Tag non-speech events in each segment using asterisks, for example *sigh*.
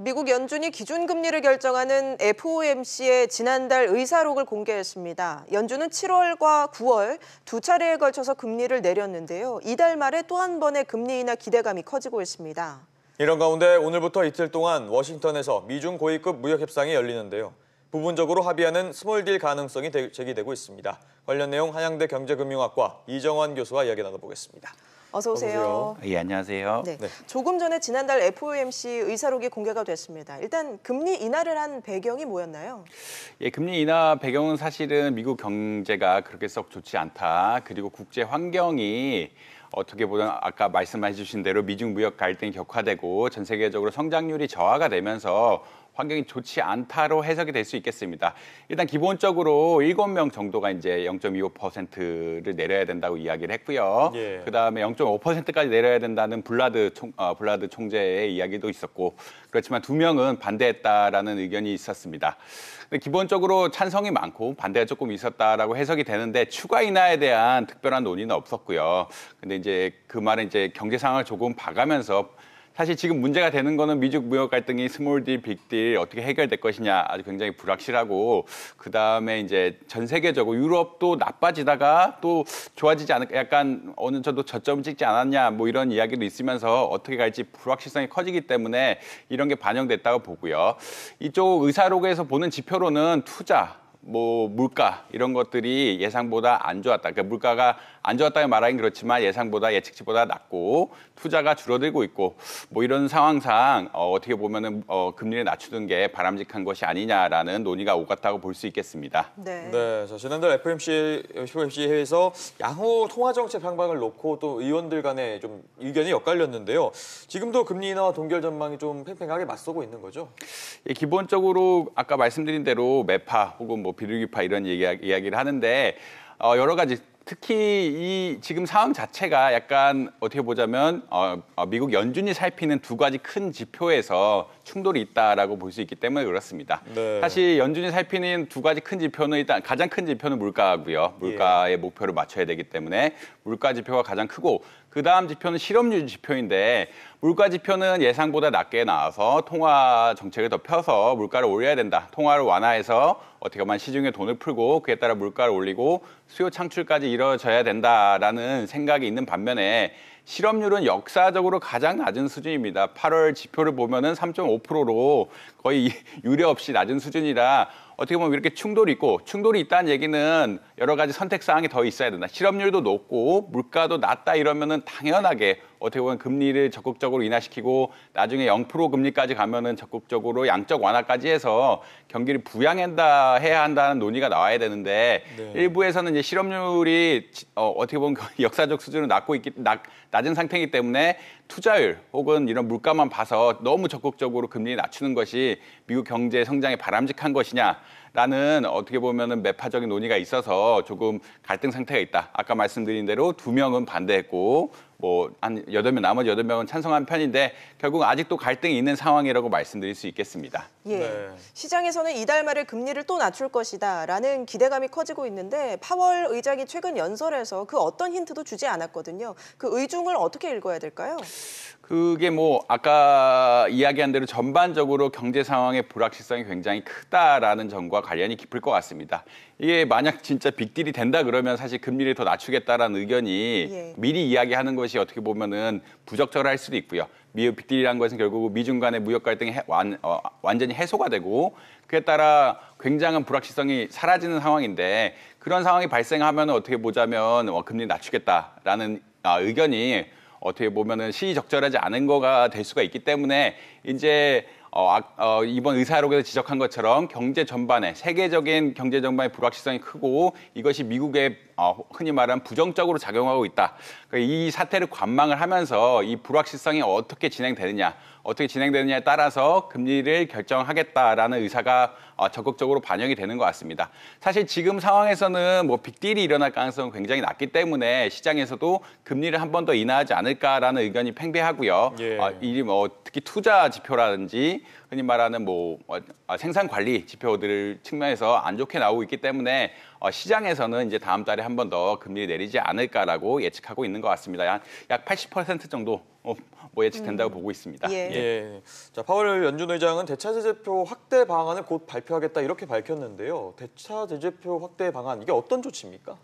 미국 연준이 기준금리를 결정하는 FOMC의 지난달 의사록을 공개했습니다. 연준은 7월과 9월 두 차례에 걸쳐서 금리를 내렸는데요. 이달 말에 또 한 번의 금리 인하 기대감이 커지고 있습니다. 이런 가운데 오늘부터 이틀 동안 워싱턴에서 미중 고위급 무역 협상이 열리는데요. 부분적으로 합의하는 스몰딜 가능성이 제기되고 있습니다. 관련 내용 한양대 경제금융학과 이정환 교수와 이야기 나눠보겠습니다. 어서 오세요. 예, 안녕하세요. 네. 네. 조금 전에 지난달 FOMC 의사록이 공개가 됐습니다. 일단 금리 인하를 한 배경이 뭐였나요? 예, 금리 인하 배경은 사실은 미국 경제가 그렇게 썩 좋지 않다. 그리고 국제 환경이 어떻게 보면 아까 말씀해 주신 대로 미중 무역 갈등이 격화되고 전 세계적으로 성장률이 저하가 되면서 환경이 좋지 않다로 해석이 될 수 있겠습니다. 일단 기본적으로 7명 정도가 이제 0.25%를 내려야 된다고 이야기를 했고요. 예. 그다음에 0.5%까지 내려야 된다는 블라드 총 어, 블라드 총재의 이야기도 있었고 그렇지만 두 명은 반대했다라는 의견이 있었습니다. 근데 기본적으로 찬성이 많고 반대가 조금 있었다라고 해석이 되는데 추가 인하에 대한 특별한 논의는 없었고요. 근데 이제 그 말은 이제 경제 상황을 조금 봐가면서 사실 지금 문제가 되는 거는 미중 무역 갈등이 스몰딜, 빅딜 어떻게 해결될 것이냐 아주 굉장히 불확실하고 그 다음에 이제 전 세계적으로 유럽도 나빠지다가 또 좋아지지 않을 까 약간 어느 정도 저점을 찍지 않았냐 뭐 이런 이야기도 있으면서 어떻게 갈지 불확실성이 커지기 때문에 이런 게 반영됐다고 보고요. 이쪽 의사록에서 보는 지표로는 투자, 뭐 물가 이런 것들이 예상보다 안 좋았다. 그러니까 물가가 안 좋았다고 말하긴 그렇지만 예상보다 예측치보다 낮고 투자가 줄어들고 있고 뭐 이런 상황상 어, 어떻게 보면은 어, 금리를 낮추는 게 바람직한 것이 아니냐라는 논의가 오갔다고 볼 수 있겠습니다. 네. 네. 자, 지난달 FMC f m c 회의에서 양호 통화 정책 방향을 놓고 또 의원들 간에좀 의견이 엇갈렸는데요. 지금도 금리 인하와 동결 전망이 좀 팽팽하게 맞서고 있는 거죠? 예, 기본적으로 아까 말씀드린 대로 매파 혹은 뭐 비둘기파 이런 얘기, 이야기를 하는데 어, 여러 가지 특히 이 지금 상황 자체가 약간 어떻게 보자면 어, 어 미국 연준이 살피는 두 가지 큰 지표에서 충돌이 있다라고 볼 수 있기 때문에 그렇습니다. 네. 사실 연준이 살피는 두 가지 큰 지표는 일단 가장 큰 지표는 물가고요. 물가의 예. 목표를 맞춰야 되기 때문에 물가 지표가 가장 크고 그 다음 지표는 실업률 지표인데 물가 지표는 예상보다 낮게 나와서 통화 정책을 더 펴서 물가를 올려야 된다. 통화를 완화해서 어떻게 보면 시중에 돈을 풀고 그에 따라 물가를 올리고 수요 창출까지 이루어져야 된다라는 생각이 있는 반면에 실업률은 역사적으로 가장 낮은 수준입니다. 8월 지표를 보면은 3.5%로 거의 *laughs* 유례 없이 낮은 수준이라 어떻게 보면 이렇게 충돌이 있고 충돌이 있다는 얘기는 여러 가지 선택 사항이 더 있어야 된다. 실업률도 높고 물가도 낮다 이러면은 당연하게 어떻게 보면 금리를 적극적으로 인하시키고 나중에 0% 금리까지 가면은 적극적으로 양적 완화까지 해서 경기를 부양한다 해야 한다는 논의가 나와야 되는데 네. 일부에서는 이제 실업률이 어, 어떻게 보면 *laughs* 역사적 수준을 낮고 있기 낮, 낮은 상태이기 때문에 투자율 혹은 이런 물가만 봐서 너무 적극적으로 금리 낮추는 것이 미국 경제 성장에 바람직한 것이냐 라는 어떻게 보면은 매파적인 논의가 있어서 조금 갈등 상태가 있다. 아까 말씀드린 대로 두 명은 반대했고 뭐한 여덟 명 나머지 여덟 명은 찬성한 편인데 결국 아직도 갈등이 있는 상황이라고 말씀드릴 수 있겠습니다. 예. 네. 시장에서는 이달 말에 금리를 또 낮출 것이다라는 기대감이 커지고 있는데 파월 의장이 최근 연설에서 그 어떤 힌트도 주지 않았거든요. 그 의중을 어떻게 읽어야 될까요? 그게 뭐 아까 이야기한 대로 전반적으로 경제 상황의 불확실성이 굉장히 크다라는 점과 관련이 깊을 것 같습니다. 이게 만약 진짜 빅딜이 된다 그러면 사실 금리를 더 낮추겠다라는 의견이 예. 미리 이야기하는 것이 어떻게 보면은 부적절할 수도 있고요. 미 빅딜이라는 것은 결국 미중 간의 무역 갈등이 해, 완, 어, 완전히 해소가 되고 그에 따라 굉장한 불확실성이 사라지는 상황인데 그런 상황이 발생하면 어떻게 보자면 어, 금리 낮추겠다라는 아, 의견이 어떻게 보면은 시의적절하지 않은 거가 될 수가 있기 때문에 이제 어, 어, 이번 의사록에서 지적한 것처럼 경제 전반에 세계적인 경제 전반의 불확실성이 크고 이것이 미국의 어, 흔히 말하는 부정적으로 작용하고 있다. 그러니까 이 사태를 관망을 하면서 이 불확실성이 어떻게 진행되느냐 어떻게 진행되느냐에 따라서 금리를 결정하겠다라는 의사가 어, 적극적으로 반영이 되는 것 같습니다. 사실 지금 상황에서는 뭐 빅딜이 일어날 가능성은 굉장히 낮기 때문에 시장에서도 금리를 한 번 더 인하하지 않을까라는 의견이 팽배하고요. 예. 어, 이뭐 특히 투자 지표라든지 흔히 말하는 뭐 어, 아, 생산 관리 지표들 측면에서 안 좋게 나오고 있기 때문에 어, 시장에서는 이제 다음 달에 한 번 더금리 내리지 않을까라고 예측하고 있는 것 같습니다. 약 80% 정도 어, 뭐 예측된다고 음. 보고 있습니다. 예. 예. 예. 자 파월 연준 의장은 대차 제재표 확대 방안을 곧 발표하겠다 이렇게 밝혔는데요. 대차 제재표 확대 방안 이게 어떤 조치입니까?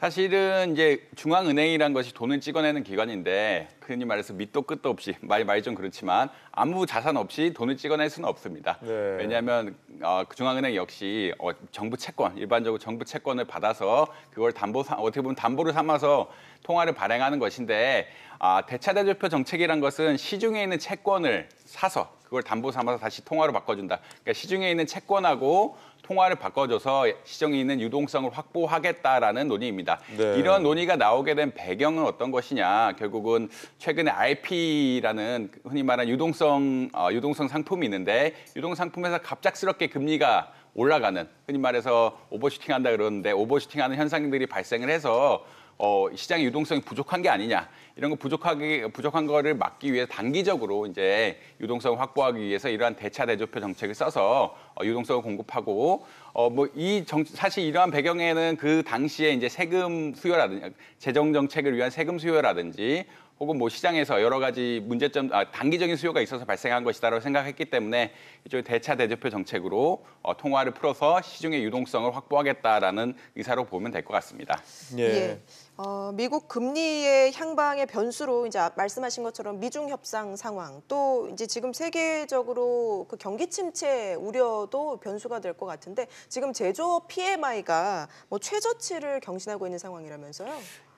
사실은 이제 중앙은행이란 것이 돈을 찍어내는 기관인데 흔히 말해서 밑도 끝도 없이 말이 말좀 그렇지만 아무 자산 없이 돈을 찍어내 할 수는 없습니다. 네. 왜냐하면 어, 중앙은행 역시 어, 정부 채권 일반적으로 정부 채권을 받아서 그걸 담보 어떻게 보면 담보를 삼아서 통화를 발행하는 것인데 아, 대차대조표 정책이란 것은 시중에 있는 채권을 사서 그걸 담보 삼아서 다시 통화로 바꿔준다. 그러니까 시중에 있는 채권하고 통화를 바꿔줘서 시정에 있는 유동성을 확보하겠다라는 논의입니다. 네. 이런 논의가 나오게 된 배경은 어떤 것이냐? 결국은 최근에 IP라는 흔히 말하는 유동성 어, 유동성 상품이 있는데 유동 상품에서 갑작스럽게 금리가 올라가는 흔히 말해서 오버슈팅한다 그러는데 오버슈팅하는 현상들이 발생을 해서 어, 시장의 유동성이 부족한 게 아니냐 이런 거 부족하게 부족한 거를 막기 위해 단기적으로 이제 유동성을 확보하기 위해서 이러한 대차 대조표 정책을 써서 어, 유동성을 공급하고 어, 뭐 이 정 사실 이러한 배경에는 그 당시에 이제 세금 수요라든지 재정 정책을 위한 세금 수요라든지 혹은 뭐 시장에서 여러 가지 문제점, 아, 단기적인 수요가 있어서 발생한 것이다라고 생각했기 때문에 이쪽 의 대차 대조표 정책으로 어, 통화를 풀어서 시중의 유동성을 확보하겠다라는 의사로 보면 될 것 같습니다. 예. 예. 어, 미국 금리의 향방의 변수로 이제 말씀하신 것처럼 미중 협상 상황 또 이제 지금 세계적으로 그 경기 침체 우려도 변수가 될 것 같은데 지금 제조업 PMI가 뭐 최저치를 경신하고 있는 상황이라면서요?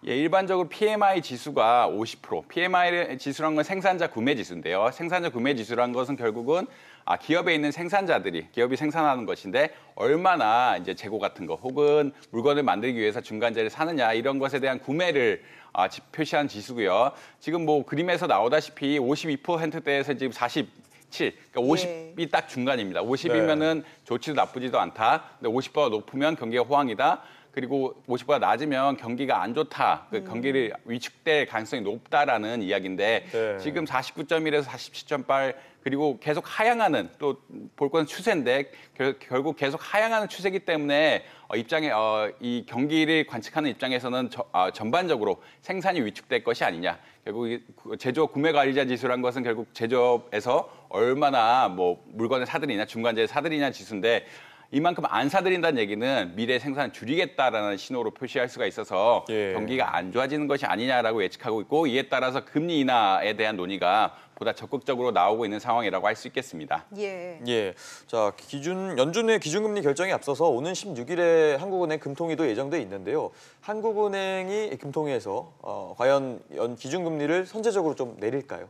예, 일반적으로 PMI 지수가 50%, PMI 지수란 건 생산자 구매 지수인데요. 생산자 구매 지수란 것은 결국은 아, 기업에 있는 생산자들이 기업이 생산하는 것인데 얼마나 이제 재고 같은 거 혹은 물건을 만들기 위해서 중간재를 사느냐 이런 것에 대한 구매를 아, 표시한 지수고요. 지금 뭐 그림에서 나오다시피 52%대에서 지금 40 7. 그러니까 50이 네. 딱 중간입니다. 50이면은 좋지도 나쁘지도 않다. 근데 50보다 높으면 경기가 호황이다. 그리고 50보다 낮으면 경기가 안 좋다. 그 음. 경기를 위축될 가능성이 높다라는 이야기인데 네. 지금 49.1에서 47.8 그리고 계속 하향하는 또볼건 추세인데 결, 국 계속 하향하는 추세이기 때문에 어, 입장에 어, 이 경기를 관측하는 입장에서는 저, 어, 전반적으로 생산이 위축될 것이 아니냐. 결국 제조 구매 관리자 지수란 것은 결국 제조업에서 얼마나 뭐 물건을 사들이냐 중간재 사들이냐 지수인데 이만큼 안 사들인다는 얘기는 미래 생산을 줄이겠다라는 신호로 표시할 수가 있어서 예. 경기가 안 좋아지는 것이 아니냐라고 예측하고 있고 이에 따라서 금리 인하에 대한 논의가 보다 적극적으로 나오고 있는 상황이라고 할 수 있겠습니다. 예. 예. 자, 기준 연준의 기준금리 결정에 앞서서 오는 16일에 한국은행 금통위도 예정돼 있는데요. 한국은행이 금통위에서 어, 과연 연 기준금리를 선제적으로 좀 내릴까요?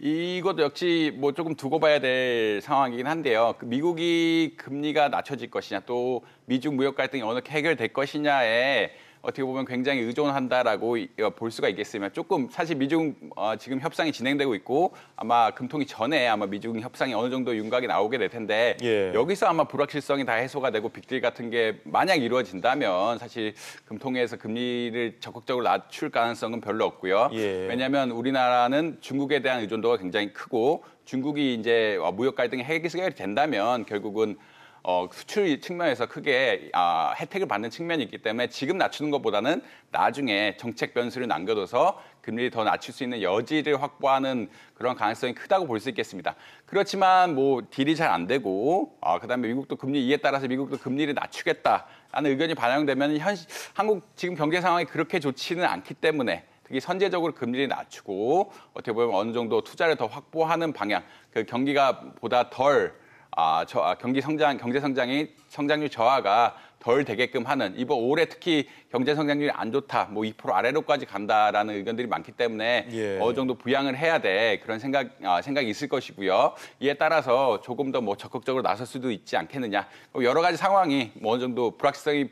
이것도 역시 뭐 조금 두고 봐야 될 상황이긴 한데요. 그 미국이 금리가 낮춰질 것이냐 또 미중 무역 갈등이 어떻게 해결될 것이냐에 어떻게 보면 굉장히 의존한다라고 어, 볼 수가 있겠으면 조금 사실 미중 어, 지금 협상이 진행되고 있고 아마 금통이 전에 아마 미중 협상이 어느 정도 윤곽이 나오게 될 텐데 예. 여기서 아마 불확실성이 다 해소가 되고 빅딜 같은 게 만약 이루어진다면 사실 금통에서 금리를 적극적으로 낮출 가능성은 별로 없고요. 예. 왜냐하면 우리나라는 중국에 대한 의존도가 굉장히 크고 중국이 이제 어, 무역 갈등이 해결이 된다면 결국은 어, 수출 측면에서 크게 아, 혜택을 받는 측면이 있기 때문에 지금 낮추는 것보다는 나중에 정책 변수를 남겨둬서 금리를 더 낮출 수 있는 여지를 확보하는 그런 가능성이 크다고 볼 수 있겠습니다. 그렇지만 뭐 딜이 잘 안 되고 아, 그다음에 미국도 금리 이에 따라서 미국도 금리를 낮추겠다라는 의견이 반영되면 현 한국 지금 경제 상황이 그렇게 좋지는 않기 때문에 특히 선제적으로 금리를 낮추고 어떻게 보면 어느 정도 투자를 더 확보하는 방향, 그 경기가 보다 덜 아, 저, 아, 경기 성장, 경제 성장이 성장률 저하가 덜 되게끔 하는 이번 올해 특히 경제 성장률이 안 좋다, 뭐 2% 아래로까지 간다라는 의견들이 많기 때문에 예. 어느 정도 부양을 해야 돼 그런 생각 아, 생각이 있을 것이고요. 이에 따라서 조금 더 뭐 적극적으로 나설 수도 있지 않겠느냐. 뭐 여러 가지 상황이 뭐 어느 정도 불확실성이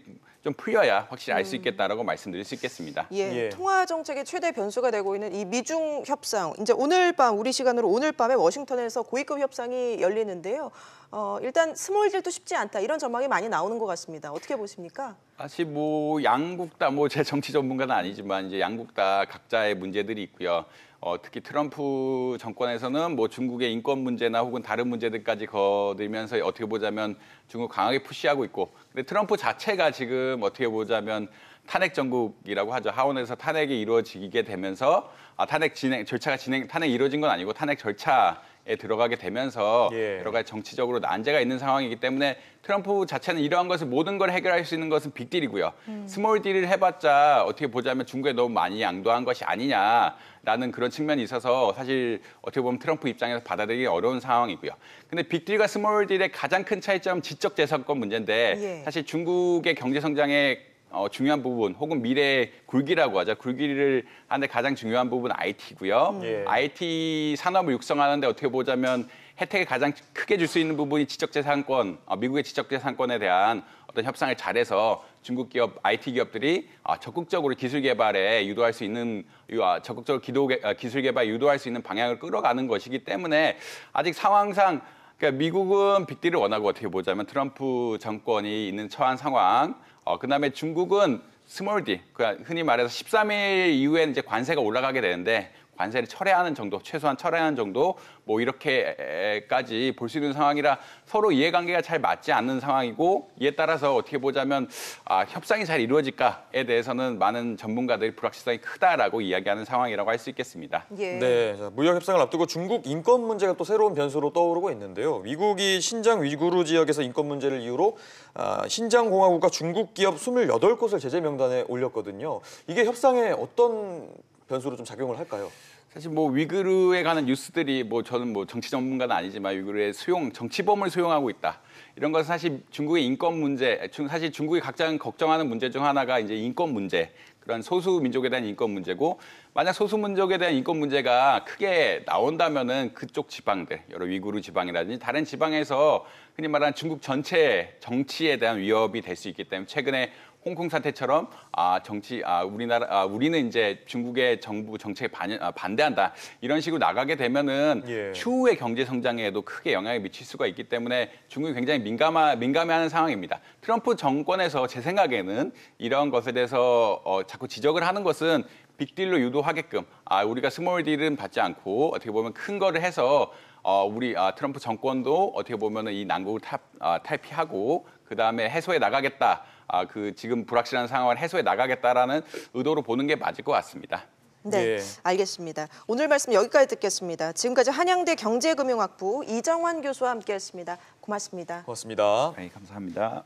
좀 풀려야 확실히 알수 음. 있겠다라고 음. 말씀드릴 수 있겠습니다. 예, 예. 통화 정책의 최대 변수가 되고 있는 이 미중 협상. 이제 오늘 밤 우리 시간으로 오늘 밤에 워싱턴에서 고위급 협상이 열리는데요. 어, 일단 스몰 딜도 쉽지 않다 이런 전망이 많이 나오는 것 같습니다. 어떻게 보십니까? 사실 뭐 양국 다 뭐 제 정치 전문가는 아니지만 이제 양국 다 각자의 문제들이 있고요. 어, 특히 트럼프 정권에서는 뭐 중국의 인권 문제나 혹은 다른 문제들까지 거들면서 어떻게 보자면 중국 강하게 푸시하고 있고 근데 트럼프 자체가 지금 어떻게 보자면 탄핵 정국이라고 하죠. 하원에서 탄핵이 이루어지게 되면서 아, 탄핵 진행 절차가 진행 탄핵 이루어진 건 아니고 탄핵 절차 에 들어가게 되면서 예. 여러 가지 정치적으로 난제가 있는 상황이기 때문에 트럼프 자체는 이러한 것을 모든 걸 해결할 수 있는 것은 빅딜이고요. 음. 스몰 딜을 해봤자 어떻게 보자면 중국에 너무 많이 양도한 것이 아니냐라는 그런 측면이 있어서 사실 어떻게 보면 트럼프 입장에서 받아들이기 어려운 상황이고요. 근데 빅딜과 스몰 딜의 가장 큰 차이점 은 지적 재산권 문제인데 예. 사실 중국의 경제 성장에 어, 중요한 부분 혹은 미래의 굴기라고 하죠. 굴기를 하는데 가장 중요한 부분 IT고요. 예. IT 산업을 육성하는데 어떻게 보자면 혜택을 가장 크게 줄 수 있는 부분이 지적재산권, 어, 미국의 지적재산권에 대한 어떤 협상을 잘해서 중국 기업, IT 기업들이 어, 적극적으로 기술 개발에 유도할 수 있는, 아, 적극적으로 기도, 어, 기술 개발 유도할 수 있는 방향을 끌어가는 것이기 때문에 아직 상황상 그러니까 미국은 빅딜을 원하고 어떻게 보자면 트럼프 정권이 있는 처한 상황, 어, 그다음에 중국은 스몰 디그니까 흔히 말해서 13일 이후에 이제 관세가 올라가게 되는데 관세를 철회하는 정도, 최소한 철회하는 정도 뭐 이렇게까지 볼 수 있는 상황이라 서로 이해관계가 잘 맞지 않는 상황이고 이에 따라서 어떻게 보자면 아, 협상이 잘 이루어질까에 대해서는 많은 전문가들이 불확실성이 크다라고 이야기하는 상황이라고 할 수 있겠습니다. 예. 네, 자, 무역 협상을 앞두고 중국 인권 문제가 또 새로운 변수로 떠오르고 있는데요. 미국이 신장 위구르 지역에서 인권 문제를 이유로 아, 신장 공화국과 중국 기업 28곳을 제재 명단에 올렸거든요. 이게 협상에 어떤 변수로 좀 작용을 할까요? 사실 뭐 위그르에 관한 뉴스들이 뭐 저는 뭐 정치 전문가는 아니지만 위그르의 수용 정치범을 수용하고 있다 이런 것은 사실 중국의 인권 문제 사실 중국이 가장 걱정하는 문제 중 하나가 이제 인권 문제 그런 소수 민족에 대한 인권 문제고 만약 소수 민족에 대한 인권 문제가 크게 나온다면은 그쪽 지방들 여러 위구르 지방이라든지 다른 지방에서 흔히 말하는 중국 전체 정치에 대한 위협이 될 수 있기 때문에 최근에 홍콩 사태처럼 아 정치 아 우리나라 아 우리는 이제 중국의 정부 정책에 반, 아, 반대 견제한다. 이런 식으로 나가게 되면은 예. 추후의 경제 성장에도 크게 영향을 미칠 수가 있기 때문에 중국이 굉장히 민감하, 민감해하는 상황입니다. 트럼프 정권에서 제 생각에는 이런 것에 대해서 어, 자꾸 지적을 하는 것은 빅딜로 유도하게끔 아 우리가 스몰 딜은 받지 않고 어떻게 보면 큰 거를 해서 어, 우리 아, 트럼프 정권도 어떻게 보면 이 난국을 탈, 아, 탈피하고 그다음에 해소해 나가겠다. 아, 그 지금 불확실한 상황을 해소해 나가겠다라는 의도로 보는 게 맞을 것 같습니다. 네, 예. 알겠습니다. 오늘 말씀 여기까지 듣겠습니다. 지금까지 한양대 경제금융학부 이정환 교수와 함께했습니다. 고맙습니다. 고맙습니다. 네, 감사합니다.